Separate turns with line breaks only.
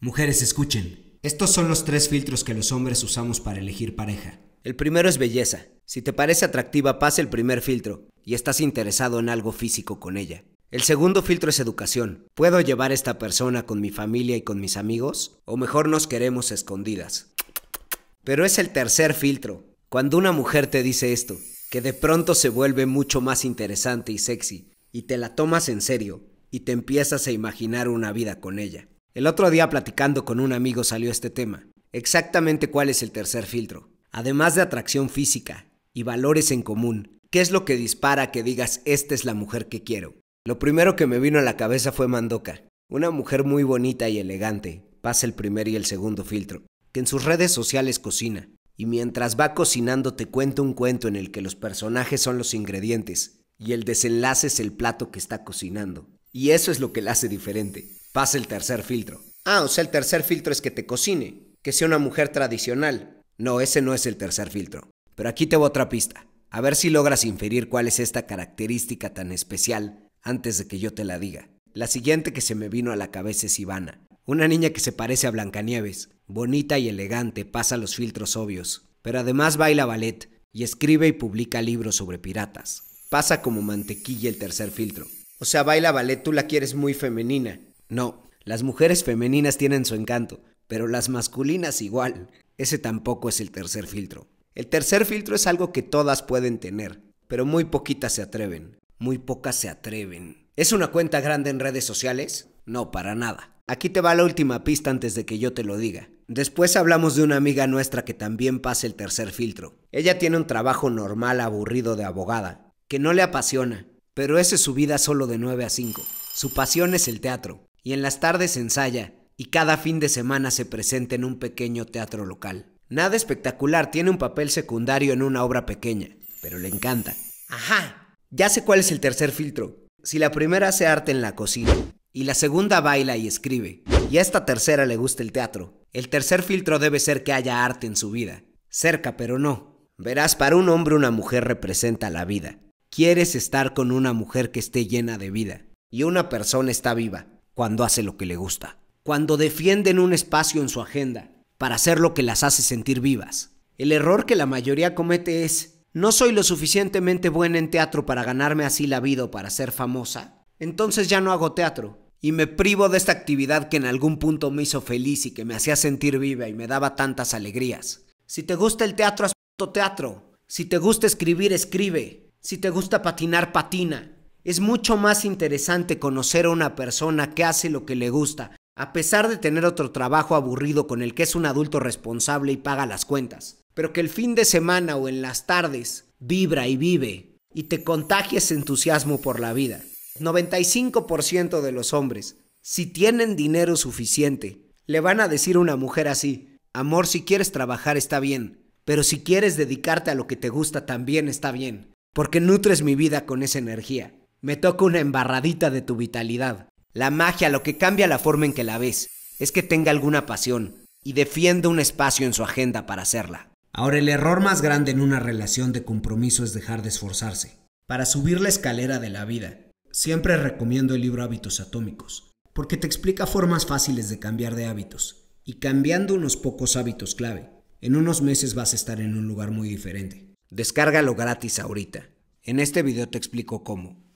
Mujeres, escuchen. Estos son los tres filtros que los hombres usamos para elegir pareja. El primero es belleza. Si te parece atractiva, pasa el primer filtro y estás interesado en algo físico con ella. El segundo filtro es educación. ¿Puedo llevar a esta persona con mi familia y con mis amigos? ¿O mejor nos queremos escondidas? Pero es el tercer filtro. Cuando una mujer te dice esto, que de pronto se vuelve mucho más interesante y sexy, y te la tomas en serio, y te empiezas a imaginar una vida con ella. El otro día platicando con un amigo salió este tema. Exactamente cuál es el tercer filtro. Además de atracción física y valores en común, ¿qué es lo que dispara que digas esta es la mujer que quiero? Lo primero que me vino a la cabeza fue Mandoca. una mujer muy bonita y elegante, pasa el primer y el segundo filtro, que en sus redes sociales cocina, y mientras va cocinando te cuenta un cuento en el que los personajes son los ingredientes, y el desenlace es el plato que está cocinando. Y eso es lo que la hace diferente. Pasa el tercer filtro. Ah, o sea, el tercer filtro es que te cocine, que sea una mujer tradicional. No, ese no es el tercer filtro. Pero aquí te voy otra pista. A ver si logras inferir cuál es esta característica tan especial antes de que yo te la diga. La siguiente que se me vino a la cabeza es Ivana. Una niña que se parece a Blancanieves, bonita y elegante, pasa los filtros obvios, pero además baila ballet y escribe y publica libros sobre piratas. Pasa como mantequilla el tercer filtro. O sea, baila ballet, tú la quieres muy femenina, no, las mujeres femeninas tienen su encanto, pero las masculinas igual. Ese tampoco es el tercer filtro. El tercer filtro es algo que todas pueden tener, pero muy poquitas se atreven. Muy pocas se atreven. ¿Es una cuenta grande en redes sociales? No, para nada. Aquí te va la última pista antes de que yo te lo diga. Después hablamos de una amiga nuestra que también pasa el tercer filtro. Ella tiene un trabajo normal aburrido de abogada, que no le apasiona, pero esa es su vida solo de 9 a 5. Su pasión es el teatro y en las tardes ensaya y cada fin de semana se presenta en un pequeño teatro local. Nada espectacular, tiene un papel secundario en una obra pequeña, pero le encanta. Ajá. Ya sé cuál es el tercer filtro. Si la primera hace arte en la cocina y la segunda baila y escribe, y a esta tercera le gusta el teatro, el tercer filtro debe ser que haya arte en su vida. Cerca, pero no. Verás, para un hombre una mujer representa la vida. Quieres estar con una mujer que esté llena de vida. Y una persona está viva cuando hace lo que le gusta, cuando defienden un espacio en su agenda para hacer lo que las hace sentir vivas. El error que la mayoría comete es, no soy lo suficientemente buena en teatro para ganarme así la vida o para ser famosa, entonces ya no hago teatro y me privo de esta actividad que en algún punto me hizo feliz y que me hacía sentir viva y me daba tantas alegrías. Si te gusta el teatro, haz teatro. Si te gusta escribir, escribe. Si te gusta patinar, patina. Es mucho más interesante conocer a una persona que hace lo que le gusta, a pesar de tener otro trabajo aburrido con el que es un adulto responsable y paga las cuentas, pero que el fin de semana o en las tardes vibra y vive y te ese entusiasmo por la vida. 95% de los hombres, si tienen dinero suficiente, le van a decir a una mujer así, amor, si quieres trabajar está bien, pero si quieres dedicarte a lo que te gusta también está bien, porque nutres mi vida con esa energía. Me toca una embarradita de tu vitalidad. La magia lo que cambia la forma en que la ves es que tenga alguna pasión y defienda un espacio en su agenda para hacerla. Ahora el error más grande en una relación de compromiso es dejar de esforzarse. Para subir la escalera de la vida, siempre recomiendo el libro Hábitos Atómicos, porque te explica formas fáciles de cambiar de hábitos, y cambiando unos pocos hábitos clave, en unos meses vas a estar en un lugar muy diferente. Descárgalo gratis ahorita. En este video te explico cómo.